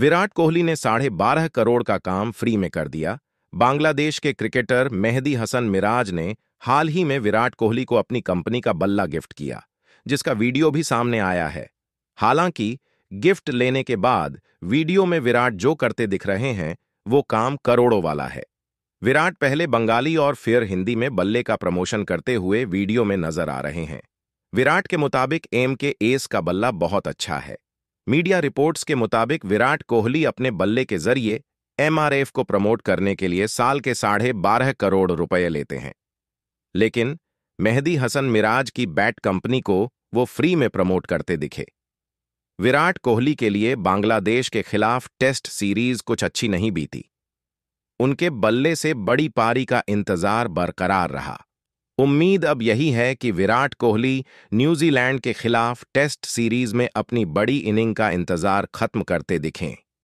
विराट कोहली ने साढ़े बारह करोड़ का काम फ्री में कर दिया बांग्लादेश के क्रिकेटर मेहदी हसन मिराज ने हाल ही में विराट कोहली को अपनी कंपनी का बल्ला गिफ्ट किया जिसका वीडियो भी सामने आया है हालांकि गिफ्ट लेने के बाद वीडियो में विराट जो करते दिख रहे हैं वो काम करोड़ों वाला है विराट पहले बंगाली और फिर हिंदी में बल्ले का प्रमोशन करते हुए वीडियो में नजर आ रहे हैं विराट के मुताबिक एम के एस का बल्ला बहुत अच्छा है मीडिया रिपोर्ट्स के मुताबिक विराट कोहली अपने बल्ले के जरिए एमआरएफ को प्रमोट करने के लिए साल के साढ़े बारह करोड़ रुपए लेते हैं लेकिन मेहदी हसन मिराज की बैट कंपनी को वो फ्री में प्रमोट करते दिखे विराट कोहली के लिए बांग्लादेश के खिलाफ टेस्ट सीरीज कुछ अच्छी नहीं बीती उनके बल्ले से बड़ी पारी का इंतजार बरकरार रहा उम्मीद अब यही है कि विराट कोहली न्यूजीलैंड के खिलाफ टेस्ट सीरीज में अपनी बड़ी इनिंग का इंतजार खत्म करते दिखें